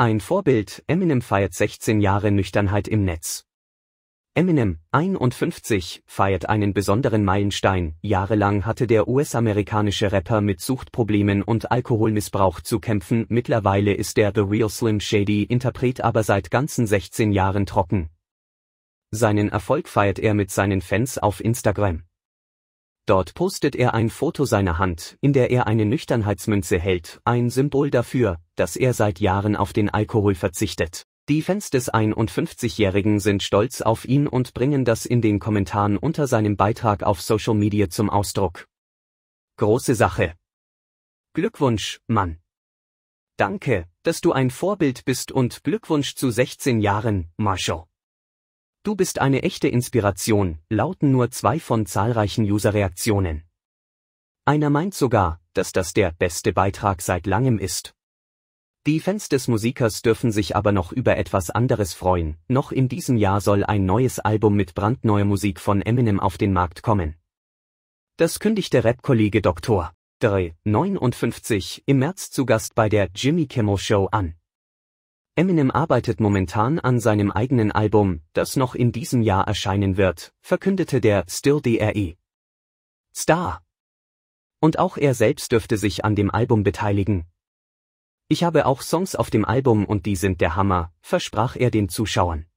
Ein Vorbild, Eminem feiert 16 Jahre Nüchternheit im Netz. Eminem, 51, feiert einen besonderen Meilenstein. Jahrelang hatte der US-amerikanische Rapper mit Suchtproblemen und Alkoholmissbrauch zu kämpfen. Mittlerweile ist der The Real Slim Shady Interpret aber seit ganzen 16 Jahren trocken. Seinen Erfolg feiert er mit seinen Fans auf Instagram. Dort postet er ein Foto seiner Hand, in der er eine Nüchternheitsmünze hält, ein Symbol dafür, dass er seit Jahren auf den Alkohol verzichtet. Die Fans des 51-Jährigen sind stolz auf ihn und bringen das in den Kommentaren unter seinem Beitrag auf Social Media zum Ausdruck. Große Sache. Glückwunsch, Mann. Danke, dass du ein Vorbild bist und Glückwunsch zu 16 Jahren, Marshall. Du bist eine echte Inspiration, lauten nur zwei von zahlreichen Userreaktionen. Einer meint sogar, dass das der beste Beitrag seit langem ist. Die Fans des Musikers dürfen sich aber noch über etwas anderes freuen, noch in diesem Jahr soll ein neues Album mit brandneuer Musik von Eminem auf den Markt kommen. Das kündigte Rap-Kollege Dr. 59, im März zu Gast bei der Jimmy Kimmel Show an. Eminem arbeitet momentan an seinem eigenen Album, das noch in diesem Jahr erscheinen wird, verkündete der Still DRE. Star. Und auch er selbst dürfte sich an dem Album beteiligen. Ich habe auch Songs auf dem Album und die sind der Hammer, versprach er den Zuschauern.